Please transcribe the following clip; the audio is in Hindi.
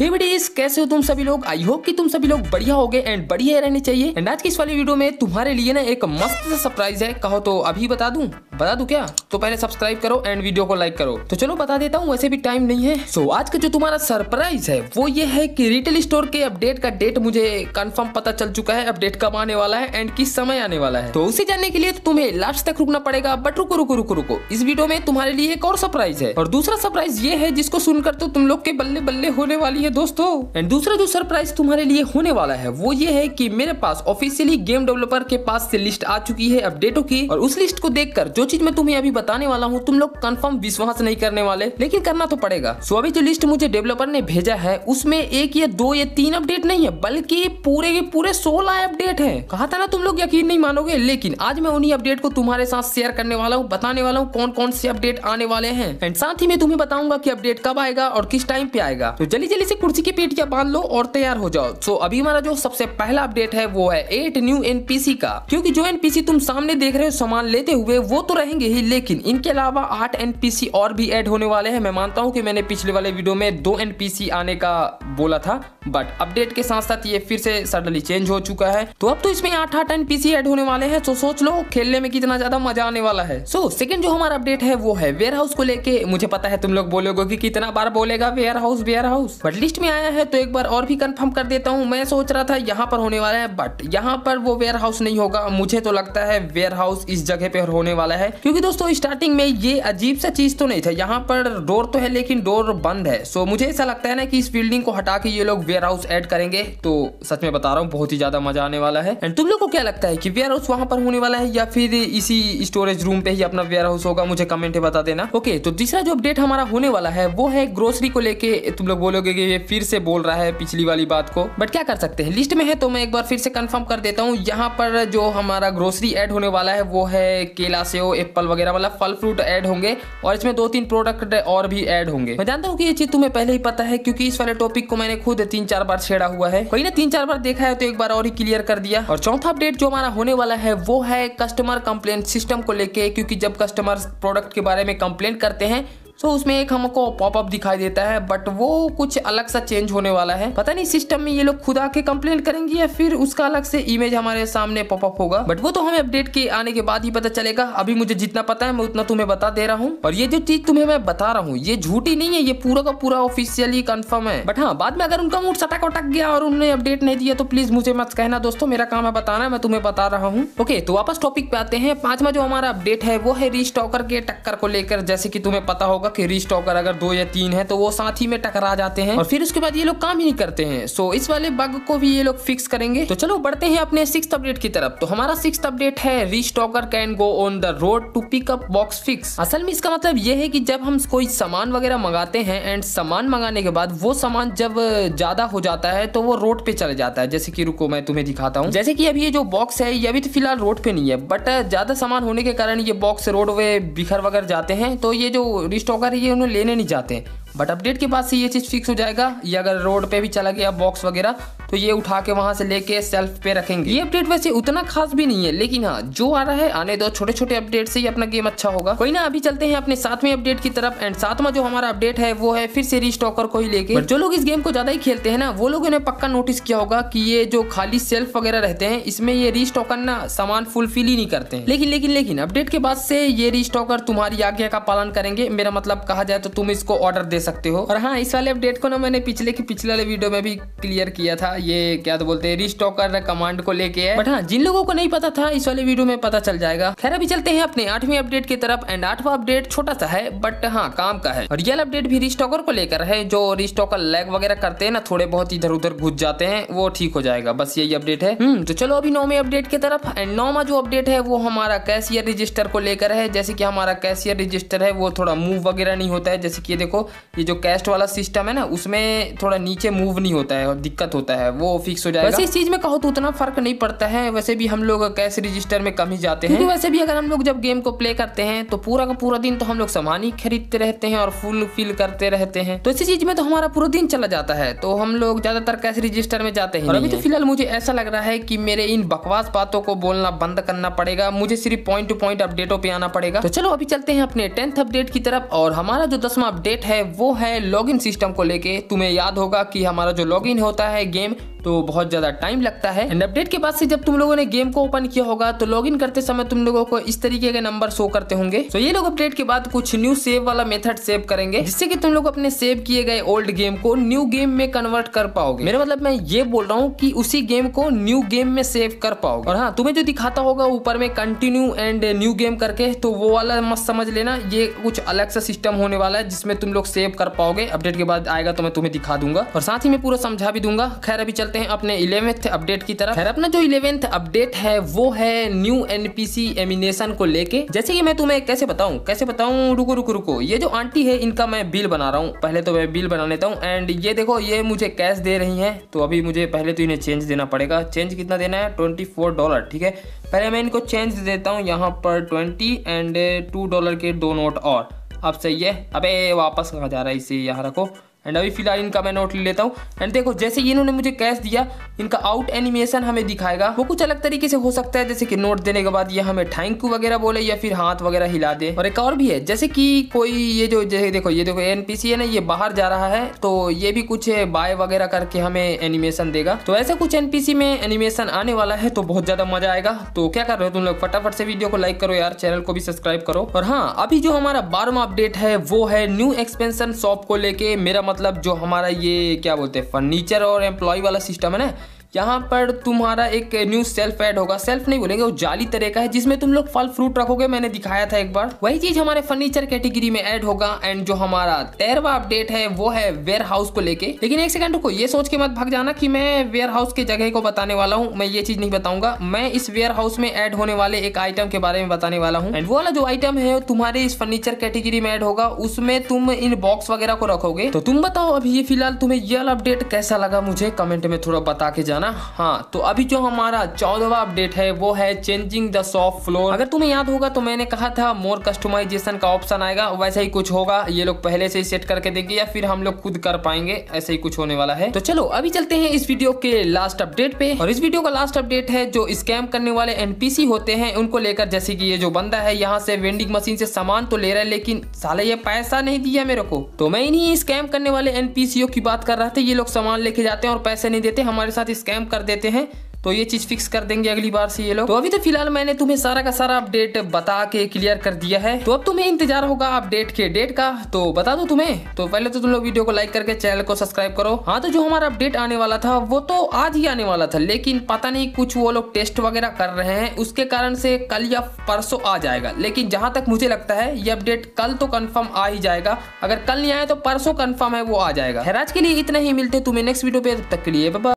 हे कैसे हो तुम सभी लोग आई होप कि तुम सभी लोग बढ़िया हो गए एंड बढ़िया रहने चाहिए एंड आज की इस वाली वीडियो में तुम्हारे लिए ना एक मस्त सा सरप्राइज है कहो तो अभी बता दूं बता दूं क्या तो पहले सब्सक्राइब करो एंड वीडियो को लाइक करो तो चलो बता देता हूँ वैसे भी टाइम नहीं है सो so, आज का जो तुम्हारा सरप्राइज है वो ये है की रिटेल स्टोर के अपडेट का डेट मुझे कन्फर्म पता चल चुका है अपडेट कब आने वाला है एंड किस समय आने वाला है तो उसे जानने के लिए तो तुम्हें लास्ट तक रुकना पड़ेगा बट रुको रुको रुको रुको इस वीडियो में तुम्हारे लिए एक और सरप्राइज है और दूसरा सरप्राइज ये है जिसको सुनकर तो तुम लोग के बल्ले बल्ले होने वाली है लिए दोस्तों एंड दूसरा जो सरप्राइज तुम्हारे लिए होने वाला है वो ये है कि मेरे पास ऑफिशियली गेम डेवलपर के पास से लिस्ट आ चुकी है अपडेटों की और उस लिस्ट को देखकर जो चीज मैं तुम्हें अभी बताने वाला हूँ तुम लोग कंफर्म विश्वास नहीं करने वाले लेकिन करना तो पड़ेगा सो अभी जो लिस्ट मुझे डेवलपर ने भेजा है उसमें एक या दो या तीन अपडेट नहीं है बल्कि पूरे के पूरे सोलह अपडेट है कहा था ना तुम लोग यकीन नहीं मानोगे लेकिन आज मैं उन्हीं अपडेट को तुम्हारे साथ शेयर करने वाला हूँ बताने वाला हूँ कौन कौन से अपडेट आने वाले हैं एंड साथ ही मैं तुम्हें बताऊंगा की अपडेट कब आएगा और किस टाइम पे आएगा तो जल्दी जल्दी से कुर्सी की पेटिया बांध लो और तैयार हो जाओ सो अभी हमारा जो सबसे पहला अपडेट है वो है एट न्यू एन का क्यूँकी जो एन तुम सामने देख रहे हो सामान लेते हुए वो तो रहेंगे ही लेकिन इनके अलावा आठ एन और भी एड होने वाले है मैं मानता हूँ की मैंने पिछले वाले वीडियो में दो एन आने का बोला था बट अपडेट के साथ साथ ये फिर से सडनली चेंज हो चुका है तो अब तो इसमें आठ आठ एन एड होने वाले हैं तो सोच लो खेलने में कितना ज्यादा मजा आने वाला है सो so, सेकंड जो हमारा अपडेट है वो है वेयर हाउस को लेके मुझे पता है तुम लोग बोलोगे कि कितना बार बोलेगा warehouse warehouse but list में आया है तो एक बार और भी कंफर्म कर देता हूँ मैं सोच रहा था यहाँ पर होने वाला है बट यहाँ पर वो वेयर हाउस नहीं होगा मुझे तो लगता है वेयर हाउस इस जगह पे होने वाला है क्योंकि दोस्तों स्टार्टिंग में ये अजीब सा चीज तो नहीं था यहाँ पर डोर तो है लेकिन डोर बंद है सो मुझे ऐसा लगता है ना कि इस बिल्डिंग को हटा के ये लोग वेयर हाउस एड करेंगे तो सच में बता रहा हूँ बहुत ही ज्यादा मजा आने वाला है एंड तुम लोग को क्या लगता है की वेयर हाउस वहाँ पर होने वाला है या फिर इसी स्टोरेज रूम पे ही अपना वेयर हाउस होगा मुझे कमेंट बता देना ओके तो तीसरा जो अपडेट हमारा होने वाला है वो है ग्रोसरी को लेके तुम लोग बोलोगे कि ये फिर से बोल रहा है पिछली वाली बात को बट क्या कर सकते हैं लिस्ट में है तो मैं एक बार फिर से कंफर्म कर देता हूँ यहाँ पर जो हमारा ग्रोसरी ऐड होने वाला है वो है केला सेव एप्पल वगैरह वाला फल फ्रूट ऐड होंगे और इसमें दो तीन प्रोडक्ट और भी ऐड होंगे मैं जानता हूँ कि ये चीज तुम्हें पहले ही पता है क्योंकि इस वाले टॉपिक को मैंने खुद तीन चार बार छेड़ा हुआ है कोई ना तीन चार बार देखा है तो एक बार और ही क्लियर कर दिया और चौथा अपडेट जो हमारा होने वाला है वो है कस्टमर कंप्लेंट सिस्टम को लेके क्योंकि जब कस्टमर प्रोडक्ट के बारे में कंप्लेंट करते हैं सो so, उसमें एक हमको पॉपअप दिखाई देता है बट वो कुछ अलग सा चेंज होने वाला है पता नहीं सिस्टम में ये लोग खुद आके कंप्लेंट करेंगे या फिर उसका अलग से इमेज हमारे सामने पॉपअप होगा बट वो तो हमें अपडेट के आने के बाद ही पता चलेगा अभी मुझे जितना पता है मैं उतना तुम्हें बता दे रहा हूँ और ये जो चीज तुम्हें मैं बता रहा हूँ ये झूठी नहीं है ये पूरा का पूरा ऑफिशियली कन्फर्म है बट हाँ बाद में अगर उनका मूड सटक उटक गया और उन्होंने अपडेट नहीं दिया तो प्लीज मुझे मत कहना दोस्तों मेरा काम है बताना मैं तुम्हें बता रहा हूँ ओके तो वापस टॉपिक पे आते हैं पांचवा जो हमारा अपडेट है वो है रिस्टॉकर के टक्कर को लेकर जैसे की तुम्हें पता होगा कि रिस्टॉकर अगर दो या तीन है तो वो साथ ही में टकरा जाते हैं और फिर उसके बाद ये लोग काम ही नहीं करते हैं सो इस वाले बग को भी ये लोग फिक्स करेंगे तो चलो बढ़ते हैं अपने सिक्स अपडेट की तरफ तो हमारा सिक्स अपडेट है restocker can go on the road to pickup box fix असल में इसका मतलब ये है की जब हम कोई सामान वगैरह मंगाते हैं एंड सामान मंगाने के बाद वो सामान जब ज्यादा हो जाता है तो वो रोड पे चले जाता है जैसे की रुको मैं तुम्हें दिखाता हूँ जैसे की अभी ये जो बॉक्स है ये अभी तो फिलहाल रोड पे नहीं है बट ज्यादा सामान होने के कारण ये बॉक्स रोड वे बिखर वगैरह जाते हैं तो ये जो रिस्टॉक अगर ये उन्हें लेने नहीं चाहते बट अपडेट के बाद से ये चीज़ फिक्स हो जाएगा ये अगर रोड पे भी चला गया बॉक्स वगैरह तो ये उठा के वहाँ से लेके सेल्फ पे रखेंगे ये अपडेट वैसे उतना खास भी नहीं है लेकिन हाँ जो आ रहा है आने दो छोटे छोटे अपडेट से ही अपना गेम अच्छा होगा कोई ना अभी चलते हैं अपने सातवें अपडेट की तरफ एंड सातवा जो हमारा अपडेट है वो है फिर से रिस्टॉकर को ही लेके जो लोग इस गेम को ज्यादा ही खेलते हैं ना वो लोगों ने पक्का नोटिस किया होगा की ये जो खाली सेल्फ वगैरह रहते हैं इसमें ये रिस्टॉकर ना सामान फुलफिल ही नहीं करते हैं लेकिन लेकिन लेकिन अपडेट के बाद से ये रिस्टॉकर तुम्हारी आज्ञा का पालन करेंगे मेरा मतलब कहा जाए तो तुम इसको ऑर्डर दे सकते हो और हाँ इस वाले अपडेट को ना मैंने पिछले की पिछले वाले वीडियो में भी क्लियर किया था ये क्या तो बोलते हैं रिस्टॉकर कमांड को लेके है बट हाँ जिन लोगों को नहीं पता था इस वाले वीडियो में पता चल जाएगा खैर अभी चलते हैं अपने आठवीं अपडेट की तरफ एंड आठवा अपडेट छोटा सा है बट हाँ काम का है रियल अपडेट भी रिस्टॉकर को लेकर है जो रिस्टॉकर लैग वगैरह करते हैं ना थोड़े बहुत इधर उधर घुस जाते हैं वो ठीक हो जाएगा बस यही अपडेट है हम्म, तो चलो अभी नौवे अपडेट की तरफ एंड नौवा जो अपडेट है वो हमारा कैशियर रजिस्टर को लेकर है जैसे कि हमारा कैशियर रजिस्टर है वो थोड़ा मूव वगैरह नहीं होता है जैसे कि देखो ये जो कैस्ट वाला सिस्टम है ना उसमें थोड़ा नीचे मूव नहीं होता है और दिक्कत होता है वो फिक्स हो जाएगा वैसे इस चीज में कहो तो उतना फर्क नहीं पड़ता है वैसे भी हम लोग कैश रजिस्टर में कम ही जाते हैं वैसे भी अगर हम लोग जब गेम को प्ले करते हैं तो पूरा का पूरा दिन तो हम लोग सामान ही खरीदते रहते हैं और फुल फिल करते रहते हैं तो इसी चीज में तो हमारा पूरा दिन चला जाता है तो हम लोग ज्यादातर कैश रजिस्टर में जाते हैं अभी तो फिलहाल मुझे ऐसा लग रहा है कि मेरे इन बकवास बातों को बोलना बंद करना पड़ेगा मुझे सिर्फ पॉइंट टू पॉइंट अपडेटों पे आना पड़ेगा तो चलो अभी चलते हैं अपने टेंथ अपडेट की तरफ और हमारा जो दसवा अपडेट है वो है लॉगिन सिस्टम को लेके तुम्हें याद होगा कि हमारा जो लॉगिन होता है गेम तो बहुत ज़्यादा टाइम लगता है एंड अपडेट के बाद से जब तुम लोगों ने गेम को ओपन किया होगा तो लॉगिन करते समय तुम लोगों को इस तरीके के नंबर शो करते होंगे तो ये लोग अपडेट के बाद कुछ न्यू सेव वाला मेथड सेव करेंगे जिससे कि तुम लोग अपने सेव किए गए ओल्ड गेम को न्यू गेम में कन्वर्ट कर पाओगे मेरा मतलब मैं ये बोल रहा हूँ की उसी गेम को न्यू गेम में सेव कर पाओगे और हाँ तुम्हें जो दिखाता होगा ऊपर में कंटिन्यू एंड न्यू गेम करके तो वो वाला मत समझ लेना ये कुछ अलग सा सिस्टम होने वाला है जिसमें तुम लोग सेव सब्सक्राइब कर पाओगे अपडेट के बाद आएगा तो मैं तुम्हें दिखा दूंगा और साथ ही मैं पूरा समझा भी दूंगा खैर अभी चलते हैं अपने इलेवेंथ अपडेट की तरफ खैर अपना जो इलेवेंथ अपडेट है वो है न्यू एनपीसी एमिनेशन को लेके जैसे की मैं तुम्हें कैसे बताऊँ कैसे बताऊँ रुको रुको रुको ये जो आंटी है इनका मैं बिल बना रहा हूँ पहले तो मैं बिल बना लेता हूँ एंड ये देखो ये मुझे कैश दे रही है तो अभी मुझे पहले तो इन्हें चेंज देना पड़ेगा चेंज कितना देना है ट्वेंटी डॉलर ठीक है पहले मैं इनको चेंज देता हूँ यहाँ पर ट्वेंटी एंड टू डॉलर के दो नोट और अब सही है अबे वापस कहाँ जा रहा है इसे यहाँ रखो एंड अभी फिलहाल इनका मैं नोट ले लेता हूँ एंड देखो जैसे इन्होंने मुझे कैश दिया इनका आउट एनिमेशन हमें दिखाएगा वो कुछ अलग तरीके से हो सकता है जैसे कि नोट देने के बाद ये हमें थैंक यू वगैरह बोले या फिर हाथ वगैरह हिला दे और एक और भी है जैसे कि कोई ये जो जैसे देखो ये देखो एन है ना ये बाहर जा रहा है तो ये भी कुछ बाय वगैरह करके हमें एनिमेशन देगा तो ऐसा कुछ एन में एनिमेशन आने वाला है तो बहुत ज्यादा मजा आएगा तो क्या कर रहे हो तुम लोग फटाफट से वीडियो को लाइक करो यार चैनल को भी सब्सक्राइब करो और हाँ अभी जो हमारा बारहवा अपडेट है वो है न्यू एक्सपेंशन शॉप को लेके मेरा मतलब जो हमारा ये क्या बोलते हैं फर्नीचर और एम्प्लॉय वाला सिस्टम है ना यहाँ पर तुम्हारा एक न्यू सेल्फ एड होगा सेल्फ नहीं बोलेंगे वो जाली तरह का है जिसमें तुम लोग फल फ्रूट रखोगे मैंने दिखाया था एक बार वही चीज हमारे फर्नीचर कैटेगरी में ऐड होगा एंड जो हमारा तेरवा अपडेट है वो है वेयर हाउस को लेके लेकिन एक सेकंड रुको ये सोच के मत भाग जाना कि मैं वेयर हाउस के जगह को बताने वाला हूँ मैं ये चीज नहीं बताऊंगा मैं इस वेयर हाउस में एड होने वाले एक आइटम के बारे में बताने वाला हूँ एंड वो वाला जो आइटम है तुम्हारे इस फर्नीचर कैटेगरी में एड होगा उसमें तुम इन बॉक्स वगैरह को रखोगे तो तुम बताओ अभी ये फिलहाल तुम्हें यह अपडेट कैसा लगा मुझे कमेंट में थोड़ा बता के जाना ना हाँ तो अभी जो हमारा चौदहवा अपडेट है वो है चेंजिंग द सॉफ फ्लोर अगर तुम्हें याद होगा तो मैंने कहा था मोर कस्टमाइजेशन का ऑप्शन आएगा वैसा ही कुछ होगा ये लोग पहले से ही सेट करके देंगे या फिर हम लोग खुद कर पाएंगे ऐसा ही कुछ होने वाला है तो चलो अभी चलते हैं इस वीडियो के लास्ट अपडेट पे और इस वीडियो का लास्ट अपडेट है जो स्कैम करने वाले एनपीसी होते हैं उनको लेकर जैसे की ये जो बंदा है यहाँ से वेंडिंग मशीन से सामान तो ले रहा है लेकिन साले ये पैसा नहीं दिया मेरे को तो मैं इन्हीं स्कैम करने वाले एनपीसीओ की बात कर रहा था ये लोग सामान लेके जाते हैं और पैसे नहीं देते हमारे साथ स्कैम स्कैम कर देते हैं तो ये चीज़ फिक्स कर देंगे अगली बार से ये लोग तो अभी तो फिलहाल मैंने तुम्हें सारा का सारा अपडेट बता के क्लियर कर दिया है तो अब तुम्हें इंतजार होगा अपडेट के डेट का तो बता दो तुम्हें तो पहले तो तुम लोग वीडियो को लाइक करके चैनल को सब्सक्राइब करो हाँ तो जो हमारा अपडेट आने वाला था वो तो आज ही आने वाला था लेकिन पता नहीं कुछ वो लोग टेस्ट वगैरह कर रहे हैं उसके कारण से कल या परसों आ जाएगा लेकिन जहाँ तक मुझे लगता है ये अपडेट कल तो कन्फर्म आ ही जाएगा अगर कल नहीं आया तो परसों कन्फर्म है वो आ जाएगा खैर के लिए इतना ही मिलते तुम्हें नेक्स्ट वीडियो पे तक के लिए